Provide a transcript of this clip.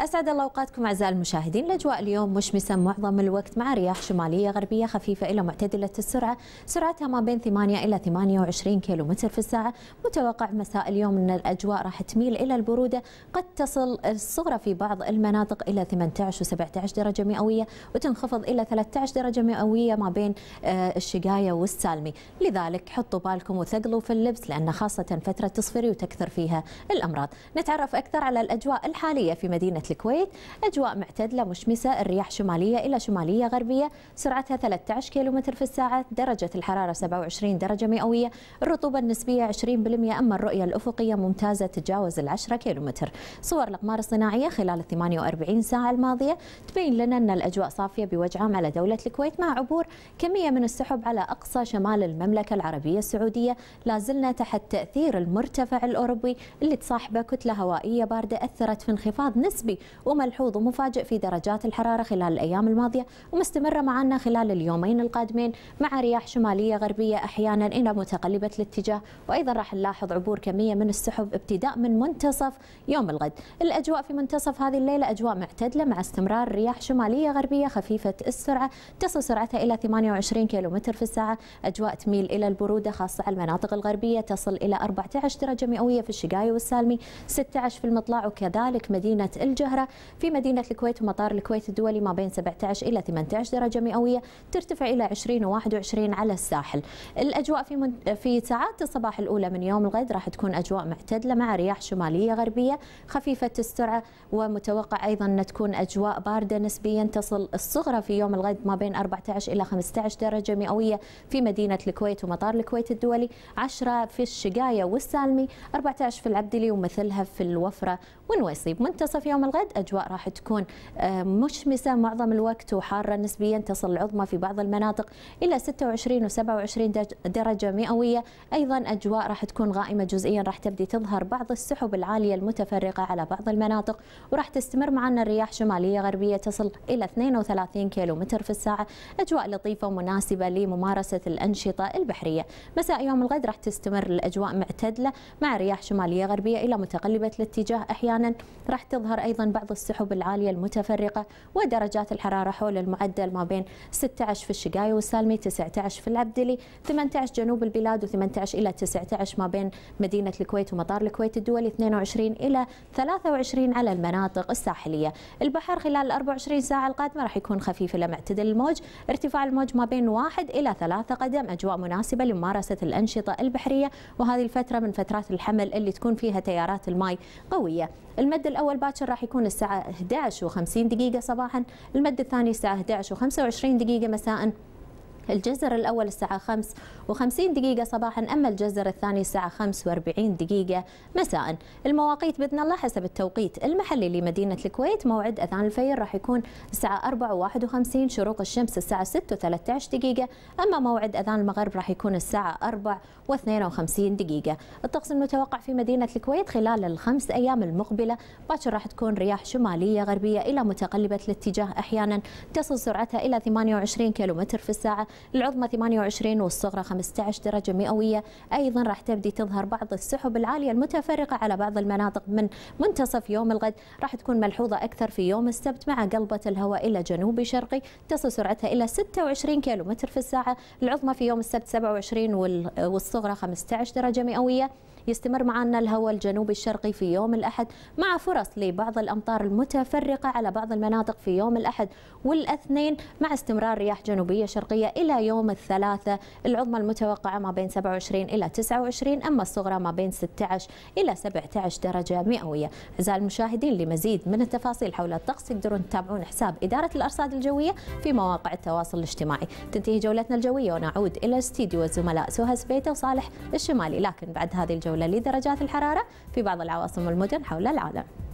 أسعد الله أوقاتكم أعزائي المشاهدين الأجواء اليوم مشمسة معظم الوقت مع رياح شمالية غربية خفيفة إلى معتدلة السرعة سرعتها ما بين 8 إلى 28 كيلو متر في الساعة متوقع مساء اليوم أن الأجواء راح تميل إلى البرودة قد تصل الصغرى في بعض المناطق إلى 18 و 17 درجة مئوية وتنخفض إلى 13 درجة مئوية ما بين آه، الشقاية والسالمي لذلك حطوا بالكم وثقلوا في اللبس لأن خاصة فترة تصفري وتكثر فيها الأمراض نتعرف أكثر على الأجواء الحالية في مدينة الكويت أجواء معتدلة مشمسة الرياح شمالية إلى شمالية غربية سرعتها 13 كيلومتر في الساعة درجة الحرارة 27 درجة مئوية الرطوبة النسبية 20% أما الرؤية الأفقية ممتازة تتجاوز ال 10 كيلومتر صور الأقمار الصناعية خلال 48 ساعة الماضية تبين لنا أن الأجواء صافية بوجه عام على دولة الكويت مع عبور كمية من السحب على أقصى شمال المملكة العربية السعودية لا زلنا تحت تأثير المرتفع الأوروبي اللي تصاحبه كتلة هوائية باردة أثرت في انخفاض نسبي وملحوظ ومفاجئ في درجات الحرارة خلال الأيام الماضية ومستمرة معنا خلال اليومين القادمين مع رياح شمالية غربية أحيانا إلى متقلبة الاتجاه وأيضا راح نلاحظ عبور كمية من السحب ابتداء من منتصف يوم الغد الأجواء في منتصف هذه الليلة أجواء معتدلة مع استمرار رياح شمالية غربية خفيفة السرعة تصل سرعتها إلى 28 كيلومتر في الساعة أجواء تميل إلى البرودة خاصة على المناطق الغربية تصل إلى 14 درجة مئوية في الشقاية والسالمي 16 في المطلع وكذلك مدينة الجبل الجهرة في مدينة الكويت ومطار الكويت الدولي ما بين 17 إلى 18 درجة مئوية ترتفع إلى 20 و21 على الساحل الأجواء في من... في ساعات الصباح الأولى من يوم الغد راح تكون أجواء معتدلة مع رياح شمالية غربية خفيفة السرعة ومتوقع أيضا أن تكون أجواء باردة نسبيا تصل الصغرى في يوم الغد ما بين 14 إلى 15 درجة مئوية في مدينة الكويت ومطار الكويت الدولي 10 في الشقاية والسالمي 14 في العبدلي ومثلها في الوفرة ونويصيب منتصف يوم الغد الغد أجواء راح تكون آه، مشمسة معظم الوقت وحارة نسبيا تصل العظمى في بعض المناطق إلى 26 و27 درجة مئوية أيضا أجواء راح تكون غائمة جزئيا راح تبدي تظهر بعض السحب العالية المتفرقة على بعض المناطق وراح تستمر معنا الرياح شمالية غربية تصل إلى 32 كيلو متر في الساعة أجواء لطيفة ومناسبة لممارسة الأنشطة البحرية مساء يوم الغد راح تستمر الأجواء معتدلة مع رياح شمالية غربية إلى متقلبة الاتجاه أحيانا راح تظهر أيضا أيضا بعض السحب العالية المتفرقة ودرجات الحرارة حول المعدل ما بين 16 في الشقاية والسالمي 19 في العبدلي 18 جنوب البلاد و18 إلى 19 ما بين مدينة الكويت ومطار الكويت الدولي 22 إلى 23 على المناطق الساحلية البحر خلال 24 ساعة القادمة راح يكون خفيف إلى معتدل الموج ارتفاع الموج ما بين 1 إلى 3 قدم أجواء مناسبة لممارسة الأنشطة البحرية وهذه الفترة من فترات الحمل اللي تكون فيها تيارات الماء قوية المد الأول باكر راح يكون الساعة 11 و50 دقيقة صباحا المد الثاني الساعة 11 و25 دقيقة مساء الجزر الأول الساعة 5 و50 دقيقة صباحا أما الجزر الثاني الساعة 45 دقيقة مساء المواقيت بإذن الله حسب التوقيت المحلي لمدينة الكويت موعد أذان الفير راح يكون الساعة 4 و51 شروق الشمس الساعة 6 و13 دقيقة أما موعد أذان المغرب راح يكون الساعة 4 و52 دقيقة الطقس المتوقع في مدينة الكويت خلال الخمس أيام المقبلة باكر راح تكون رياح شمالية غربية إلى متقلبة الاتجاه أحيانا تصل سرعتها إلى 28 كيلومتر في الساعة العظمى 28 والصغرى 15 درجة مئوية أيضا راح تبدي تظهر بعض السحب العالية المتفرقة على بعض المناطق من منتصف يوم الغد راح تكون ملحوظة أكثر في يوم السبت مع قلبة الهواء إلى جنوبي شرقي تصل سرعتها إلى 26 كيلومتر في الساعة العظمى في يوم السبت 27 والصغرى 15 درجة مئوية يستمر معنا الهواء الجنوبي الشرقي في يوم الأحد مع فرص لبعض الأمطار المتفرقة على بعض المناطق في يوم الأحد والاثنين مع استمرار رياح جنوبية شرقية إلى يوم الثلاثاء العظمى المتوقعة ما بين 27 إلى 29 أما الصغرى ما بين 16 إلى 17 درجة مئوية أعزائي المشاهدين لمزيد من التفاصيل حول الطقس تقدرون تتابعون حساب إدارة الأرصاد الجوية في مواقع التواصل الاجتماعي تنتهي جولتنا الجوية ونعود إلى استديو الزملاء سهى سبيته وصالح الشمالي لكن بعد هذه الجولة حول لدرجات الحرارة في بعض العواصم والمدن حول العالم